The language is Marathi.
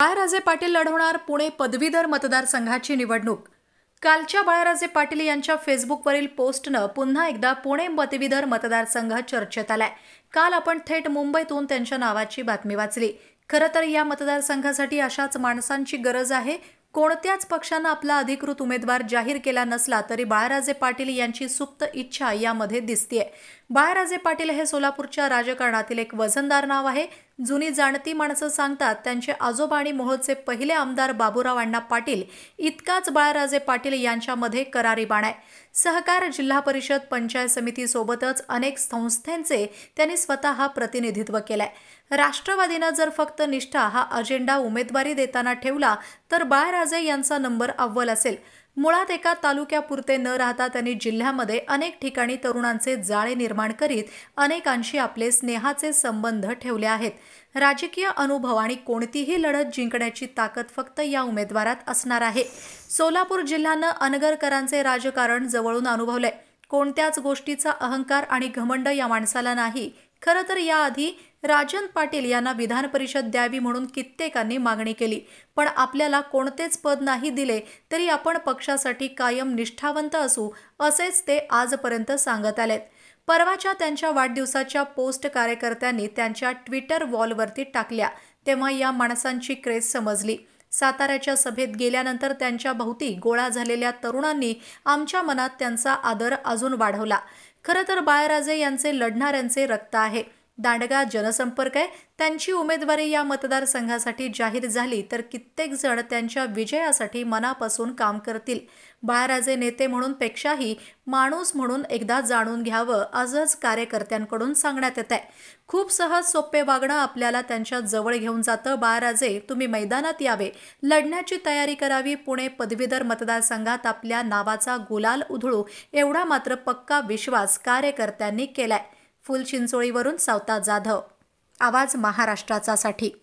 बाळराजे पाटील लढवणार पुणे पदवीधर मतदारसंघाची निवडणूक कालच्या बाळराजे पाटील यांच्या फेसबुकवरील पोस्टनं पुन्हा एकदा पुणे पदवीधर मतदारसंघ चर्चेत आलाय काल आपण थेट मुंबईतून त्यांच्या नावाची बातमी वाचली खरं तर या मतदारसंघासाठी अशाच माणसांची गरज आहे कोणत्याच पक्षानं आपला अधिकृत उमेदवार जाहीर केला नसला तरी बाळराजे पाटील यांची सुप्त इच्छा यामध्ये दिसतीये बाळराजे पाटील हे सोलापूरच्या राजकारणातील एक वजनदार नाव आहे जुनी जाणती माणसं सांगतात त्यांचे आजोबा आणि मोहोळचे पहिले आमदार बाबूराव अण्णा पाटील इतकाच बाळराजे पाटील यांच्यामध्ये करारी बाण आहे सहकार जिल्हा परिषद पंचायत समितीसोबतच अनेक संस्थांचे त्यांनी स्वतः प्रतिनिधित्व केलंय राष्ट्रवादीनं जर फक्त निष्ठा हा अजेंडा उमेदवारी देताना ठेवला तर बाळराजे यांचा नंबर अव्वल असेल मुळात एका तालुक्यापुरते न राहता त्यांनी जिल्ह्यामध्ये अनेक ठिकाणी तरुणांचे जाळे निर्माण करीत अनेकांशी आपले स्नेहाचे संबंध ठेवले आहेत राजकीय अनुभव आणि कोणतीही लढत जिंकण्याची ताकद फक्त या उमेदवारात असणार आहे सोलापूर जिल्ह्यानं अनगरकरांचे राजकारण जवळून अनुभवलंय कोणत्याच गोष्टीचा अहंकार आणि घमंड या माणसाला नाही खरं तर याआधी राजन पाटील यांना विधान परिषद द्यावी म्हणून कित्येकांनी मागणी केली पण आपल्याला कोणतेच पद नाही दिले तरी आपण पक्षासाठी कायम निष्ठावंत असू असेच ते आजपर्यंत सांगत आलेत परवाच्या त्यांच्या वाढदिवसाच्या पोस्ट कार्यकर्त्यांनी त्यांच्या ट्विटर वॉलवरती टाकल्या तेव्हा या माणसांची क्रेज समजली साताऱ्याच्या सभेत गेल्यानंतर त्यांच्या भोवती गोळा झालेल्या तरुणांनी आमच्या मनात त्यांचा आदर अजून वाढवला खरं तर बाळराजे यांचे लढणाऱ्यांचे रक्त आहे दांडगा जनसंपर्क आहे त्यांची उमेदवारी या मतदारसंघासाठी जाहीर झाली तर कित्येक जण त्यांच्या विजयासाठी मनापासून काम करतील बाळराजे नेते म्हणून पेक्षाही माणूस म्हणून एकदा जाणून घ्यावं आजच कार्यकर्त्यांकडून सांगण्यात येत आहे खूप सहज सोपे वागणं आपल्याला त्यांच्या जवळ घेऊन जातं बाळराजे तुम्ही मैदानात यावे लढण्याची तयारी करावी पुणे पदवीधर मतदारसंघात आपल्या नावाचा गुलाल उधळू एवढा मात्र पक्का विश्वास कार्यकर्त्यांनी केलाय फुल चिंचोळीवरून सावता जाधव आवाज महाराष्ट्राचा साठी